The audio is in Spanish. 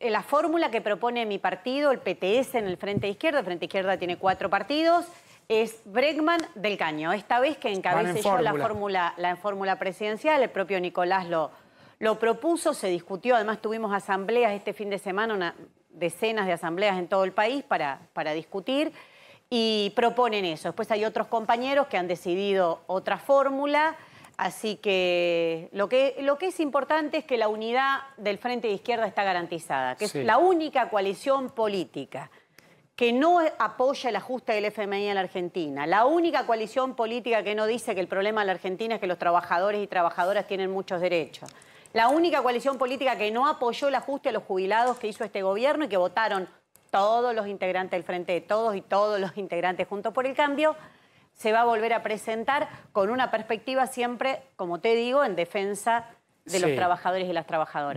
Eh, la fórmula que propone mi partido, el PTS en el Frente Izquierda, el Frente Izquierda tiene cuatro partidos, es Bregman del Caño. Esta vez que encabece yo la fórmula, fórmula presidencial, el propio Nicolás lo, propuso, se discutió, además tuvimos asambleas este fin de semana, decenas de asambleas en todo el país para, para discutir y proponen eso. Después hay otros compañeros que han decidido otra fórmula. Así que lo, que es importante es que la unidad del Frente de Izquierda está garantizada, que es la única coalición política que no apoya el ajuste del FMI en la Argentina, la única coalición política que no dice que el problema de la Argentina es que los trabajadores y trabajadoras tienen muchos derechos, la única coalición política que no apoyó el ajuste a los jubilados que hizo este gobierno y que votaron todos los integrantes del Frente de Todos y todos los integrantes Juntos por el Cambio, se va a volver a presentar con una perspectiva siempre, como te digo, en defensa de los trabajadores y las trabajadoras.